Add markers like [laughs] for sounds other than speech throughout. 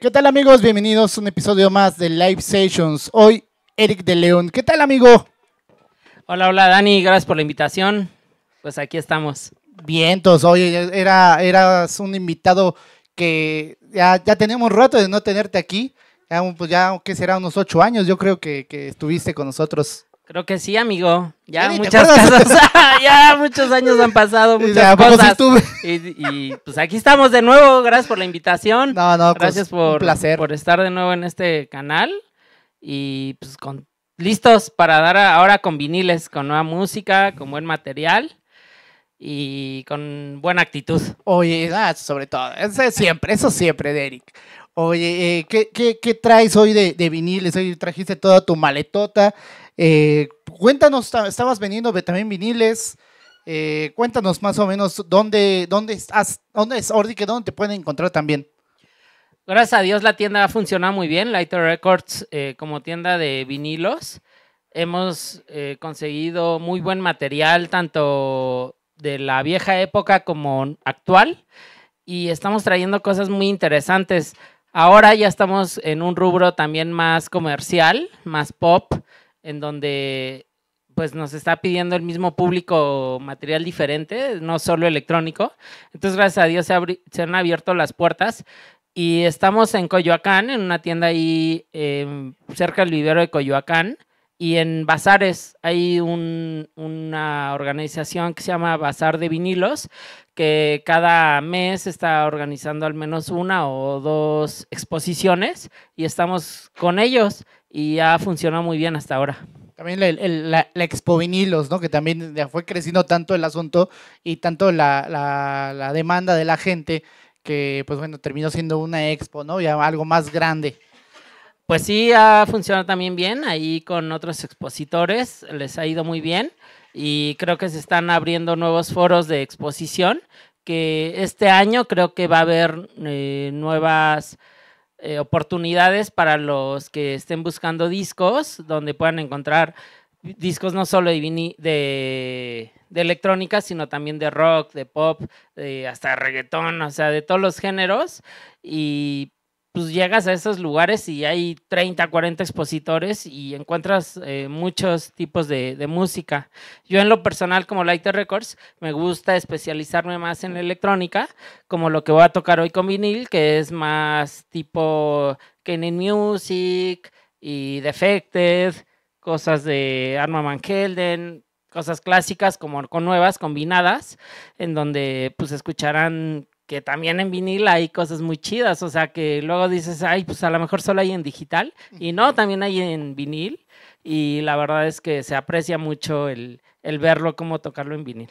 ¿Qué tal amigos? Bienvenidos a un episodio más de Live Sessions. Hoy Eric de León. ¿Qué tal amigo? Hola, hola Dani, gracias por la invitación. Pues aquí estamos. Vientos, oye, era, eras un invitado que ya, tenemos rato de no tenerte aquí. Ya, pues aunque será unos ocho años, yo creo que, que estuviste con nosotros Creo que sí, amigo. Ya muchas cosas, [laughs] ya muchos años han pasado, [laughs] muchas pues, cosas. Y, y, pues aquí estamos de nuevo. Gracias por la invitación. No, no, pues, gracias por, placer. por estar de nuevo en este canal. Y pues listos para dar ahora con viniles, con nueva música, con buen material y con buena actitud. Oye, ah, sobre todo, eso siempre, eso siempre, Derek. Oye, eh, ¿qué, qué, qué, traes hoy de, viniles? Hoy trajiste toda tu maletota. Eh, cuéntanos, estabas vendiendo también viniles. Eh, cuéntanos más o menos dónde, dónde estás, dónde es Ordi, que dónde te pueden encontrar también. Gracias a Dios la tienda ha funcionado muy bien, Lighter Records como tienda de vinilos. Hemos conseguido muy buen material, tanto de la vieja época como actual, y estamos trayendo cosas muy interesantes Ahora ya estamos en un rubro también más comercial, más pop, en donde pues nos está pidiendo el mismo público material diferente, no solo electrónico. Entonces, gracias a Dios se, han abierto las puertas y estamos en Coyoacán, en una tienda ahí em, cerca del vivero de Coyoacán. Y en Bazares hay una organización que se llama Bazar de Vinilos, que cada mes está organizando al menos una o dos exposiciones y estamos con ellos y ha funcionado muy bien hasta ahora. También el, la, Expo Vinilos, ¿no? Que también fue creciendo tanto el asunto y tanto la, la demanda de la gente que, pues bueno, terminó siendo una expo, ¿no? Ya algo más grande pues sí ha funcionado también bien ahí con otros expositores, les ha ido muy bien y creo que se están abriendo nuevos foros de exposición, que este año creo que va a haber eh, nuevas eh, oportunidades para los que estén buscando discos, donde puedan encontrar discos no solo de, electrónica, sino también de rock, de pop, de, hasta reggaetón, o sea, de todos los géneros. Y pues llegas a esos lugares y hay 30, 40 expositores y encuentras eh, muchos tipos de, música. Yo en lo personal como Lighter Records me gusta especializarme más en electrónica, como lo que voy a tocar hoy con vinil, que es más tipo Kenny Music y Defected, cosas de Arma Van Helden, cosas clásicas como con nuevas combinadas, en donde pues escucharán que también en vinil hay cosas muy chidas, o sea, que luego dices, ay, pues a lo mejor solo hay en digital, y no, también hay en vinil, y la verdad es que se aprecia mucho el, verlo como tocarlo en vinil.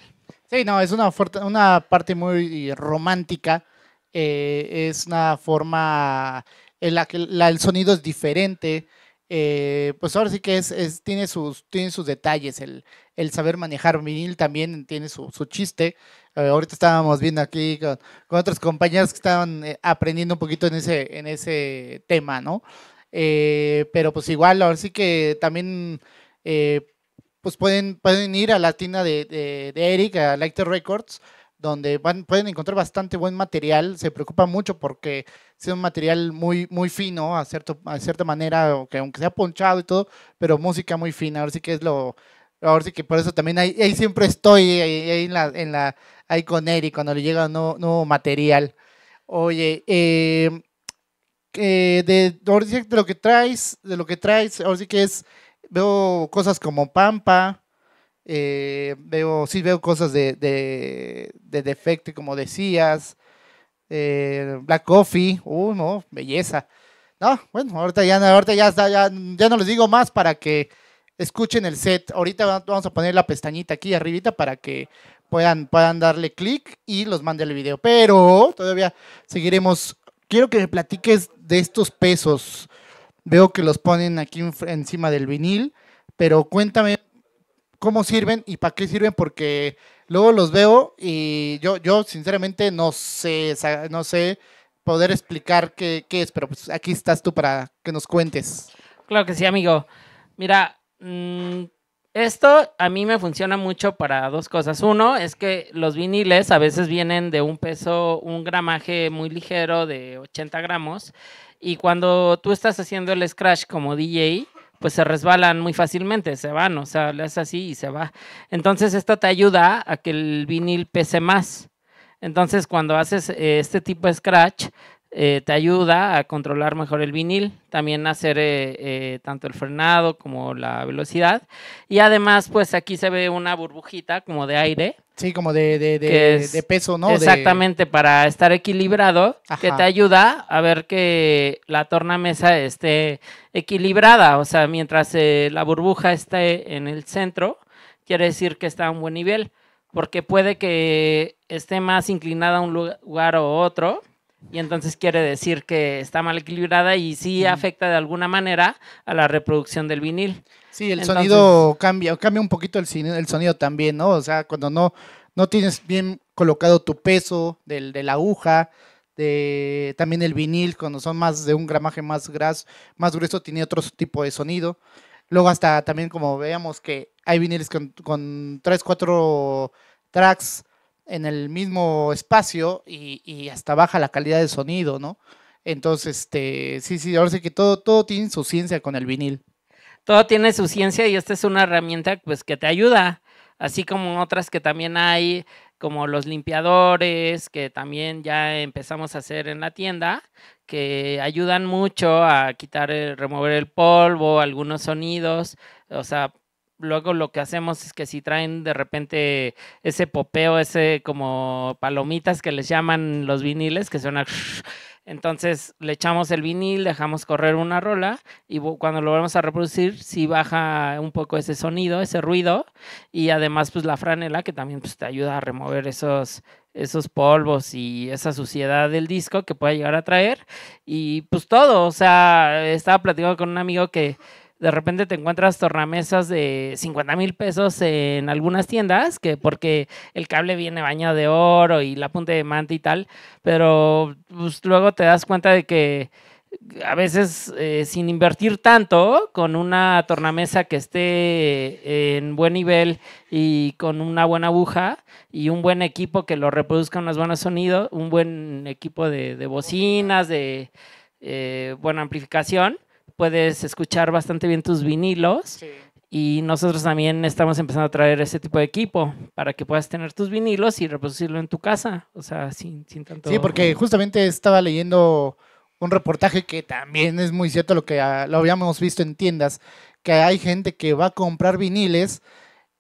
Sí, no, es una, una parte muy romántica, eh, es una forma en la que el sonido es diferente, eh, pues ahora sí que es, tiene, sus, sus detalles, el, saber manejar vinil también tiene su, chiste. Eh, ahorita estábamos viendo aquí con, otras otros compañeros que estaban eh, aprendiendo un poquito en ese, en ese tema, ¿no? pero pues igual, ahora sí que también pues pueden, pueden ir a la tienda de, de Eric, a Lighter Records, donde pueden encontrar bastante buen material. Se preocupa mucho porque Es un material muy, muy fino, a, cierto, a cierta manera, aunque, aunque sea ponchado y todo, pero música muy fina. Ahora sí que es lo. Ahora sí que por eso también ahí, ahí siempre estoy, ahí, en la, ahí con Eric cuando le llega nuevo, nuevo material. Oye, em, eh, de, lo que traes, de lo que traes, ahora sí que es, veo cosas como Pampa, eh, veo, sí veo cosas de, de, como decías. Eh, Black Coffee, uy, uh, no, belleza. No, bueno, ahorita ya, ya, ya, no les digo más para que escuchen el set. Ahorita vamos a poner la pestañita aquí arribita para que puedan, puedan darle clic y los mande el video. Pero todavía seguiremos. Quiero que me platiques de estos pesos. Veo que los ponen aquí encima del vinil, pero cuéntame cómo sirven y para qué sirven, porque luego los veo y yo, yo sinceramente no sé, no sé poder explicar qué, qué es, pero pues aquí estás tú para que nos cuentes. Claro que sí, amigo. Mira, mm, esto a mí me funciona mucho para dos cosas. Uno es que los viniles a veces vienen de un peso, un gramaje muy ligero de 80 gramos. Y cuando tú estás haciendo el scratch como DJ, pues se resbalan muy fácilmente, se van, o sea, es así y se va. Entonces esto te ayuda a que el vinil pese más. Entonces cuando haces eh, este tipo de scratch, eh, te ayuda a controlar mejor el vinil, también hacer eh, tanto el frenado como la velocidad. Y además, pues aquí se ve una burbujita como de aire Sí, como de, peso, ¿no? Exactamente, para estar equilibrado, que te ayuda a ver que la tornamesa esté equilibrada. O sea, mientras eh, la burbuja esté en el centro, quiere decir que está a un buen nivel, porque puede que esté más inclinada a un lugar o otro y entonces quiere decir que está mal equilibrada y sí afecta de alguna manera a la reproducción del vinil. Sí, el sonido cambia, cambia un poquito el, el sonido también, ¿no? O sea, cuando no, no tienes bien colocado tu peso de la aguja, de, también el vinil, cuando son más de un gramaje más, gras, más grueso, tiene otro tipo de sonido. Luego hasta también como veamos que hay viniles con, con 3, 4 tracks en el mismo espacio y, hasta baja la calidad de sonido, ¿no? Entonces, este, sí, sí, ahora sí que todo, todo tiene su ciencia con el vinil. Todo tiene su ciencia y esta es una herramienta pues que te ayuda, así como otras que también hay, como los limpiadores, que también ya empezamos a hacer en la tienda, que ayudan mucho a quitar, el, eh, remover el polvo, algunos sonidos, o sea, luego lo que hacemos es que si traen de repente ese popeo, ese como palomitas que les llaman los viniles, que suena... Entonces le echamos el vinil, dejamos correr una rola y cuando lo vamos a reproducir si baja un poco ese sonido, ese ruido y además pues la franela que también pues, te ayuda a remover esos, esos polvos y esa suciedad del disco que pueda llegar a traer y pues todo, o sea, estaba platicando con un amigo que de repente te encuentras tornamesas de 50 mil pesos en algunas tiendas, que porque el cable viene bañado de oro y la punta de manta y tal, pero pues, luego te das cuenta de que a veces eh, sin invertir tanto, con una tornamesa que esté en buen nivel y con una buena aguja y un buen equipo que lo reproduzca unos buenos sonidos, un buen equipo de, bocinas, de eh, buena amplificación, puedes escuchar bastante bien tus vinilos. Y nosotros también estamos empezando a traer ese tipo de equipo para que puedas tener tus vinilos y reproducirlo en tu casa. O sea, sin, sin tanto. Sí, porque justamente estaba leyendo un reportaje que también es muy cierto lo que lo habíamos visto en tiendas, que hay gente que va a comprar viniles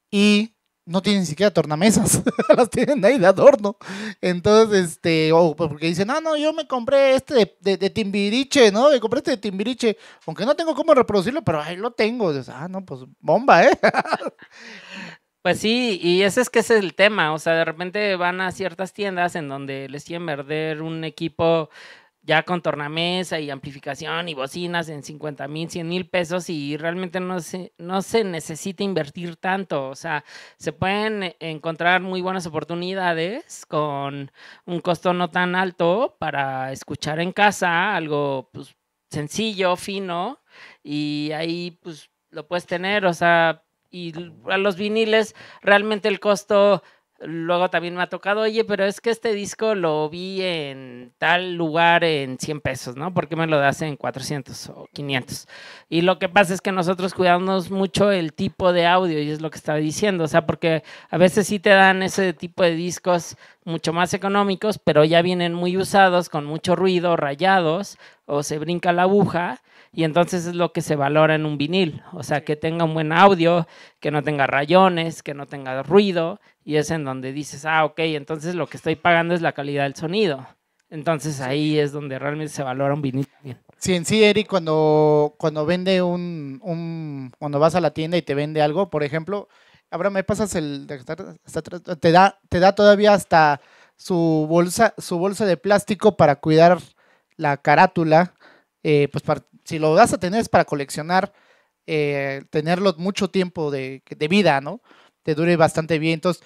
y no tienen ni siquiera tornamesas, [laughs] las tienen ahí de adorno. Entonces, este, o porque dicen, ah, no, yo me compré este de, de, Timbiriche, ¿no? Me compré este de Timbiriche, aunque no tengo cómo reproducirlo, pero ahí lo tengo. ah, no, pues bomba, ¿eh? [laughs] Pues sí, y ese es que es el tema, o sea, de repente van a ciertas tiendas en donde les quieren vender un equipo ya con tornamesa y amplificación y bocinas en 50 mil, 100 mil pesos y realmente no se, no se necesita invertir tanto. O sea, se pueden encontrar muy buenas oportunidades con un costo no tan alto para escuchar en casa algo pues, sencillo, fino y ahí pues lo puedes tener. O sea, y a los viniles realmente el costo Luego también me ha tocado, oye, pero es que este disco lo vi en tal lugar en 100 pesos, ¿no? ¿Por qué me lo das en 400 o 500? Y lo que pasa es que nosotros cuidamos mucho el tipo de audio, y es lo que estaba diciendo, o sea, porque a veces sí te dan ese tipo de discos mucho más económicos, pero ya vienen muy usados, con mucho ruido, rayados, o se brinca la aguja, y entonces es lo que se valora en un vinil, o sea, que tenga un buen audio, que no tenga rayones, que no tenga ruido, y es en donde dices, ah, ok, entonces lo que estoy pagando es la calidad del sonido. Entonces ahí es donde realmente se valora un vinil Sí, en sí, Eric, cuando, cuando vende un, un, cuando vas a la tienda y te vende algo, por ejemplo, ahora me pasas el, te da, te da todavía hasta su bolsa, su bolsa de plástico para cuidar la carátula, eh, pues para, si lo vas a tener es para coleccionar, eh, tenerlo mucho tiempo de, vida, ¿no? Te dure bastante bien. Entonces,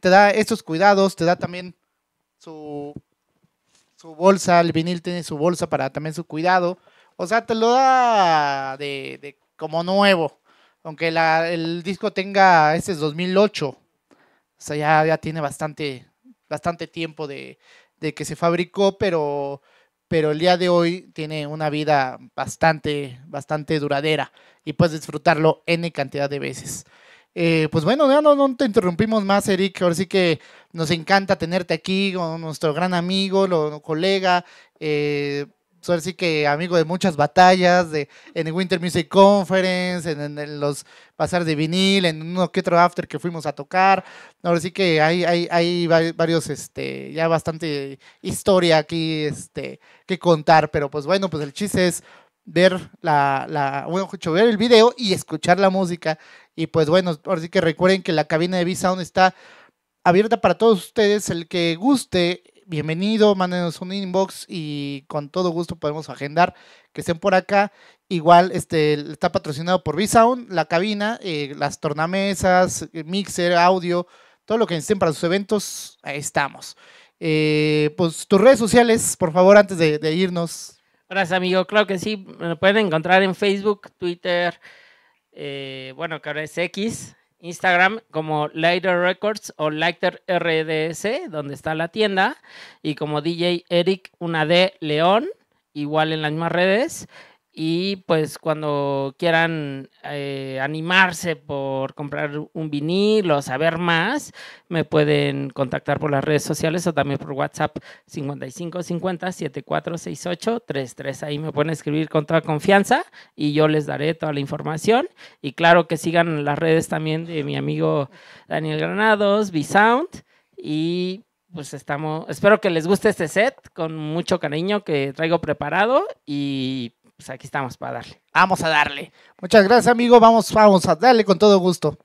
te da estos cuidados, te da también su, su bolsa, el vinil tiene su bolsa para también su cuidado. O sea, te lo da de, como nuevo. Aunque el disco tenga, este es 2008. O sea, ya, ya tiene bastante, bastante tiempo de que se fabricó, pero pero el día de hoy tiene una vida bastante, bastante duradera y puedes disfrutarlo N cantidad de veces. Eh, pues bueno, ya no, no, te interrumpimos más, Eric. Ahora sí que nos encanta tenerte aquí con nuestro gran amigo, lo, colega. Eh, pues ahora sí que amigo de muchas batallas, de, en el Winter Music Conference, en, los pasar de vinil, en uno que otro after que fuimos a tocar. Ahora sí que hay, hay, hay varios, este, ya bastante historia aquí este, que contar, pero pues bueno, pues el chiste es ver la, la bueno, ver el video y escuchar la música. Y pues bueno, ahora sí que recuerden que la cabina de B-Sound está abierta para todos ustedes. El que guste bienvenido, mándenos un inbox y con todo gusto podemos agendar que estén por acá. Igual este, está patrocinado por VSound, la cabina, eh, las tornamesas, eh, mixer, audio, todo lo que necesiten para sus eventos, ahí estamos. Eh, pues tus redes sociales, por favor, antes de, irnos. Gracias, amigo. Claro que sí, me pueden encontrar en Facebook, Twitter, bueno, que ahora es X, Instagram como Lighter Records o Lighter RDS, donde está la tienda, y como DJ Eric, una D León, igual en las mismas redes. Y pues cuando quieran eh, animarse por comprar un vinil o saber más, me pueden contactar por las redes sociales o también por WhatsApp 5550 7468 Ahí me pueden escribir con toda confianza y yo les daré toda la información. Y claro que sigan las redes también de mi amigo Daniel Granados, B-Sound. Y pues estamos, espero que les guste este set con mucho cariño que traigo preparado y pues aquí estamos para darle. Vamos a darle. Muchas gracias, amigo. Vamos, vamos a darle con todo gusto.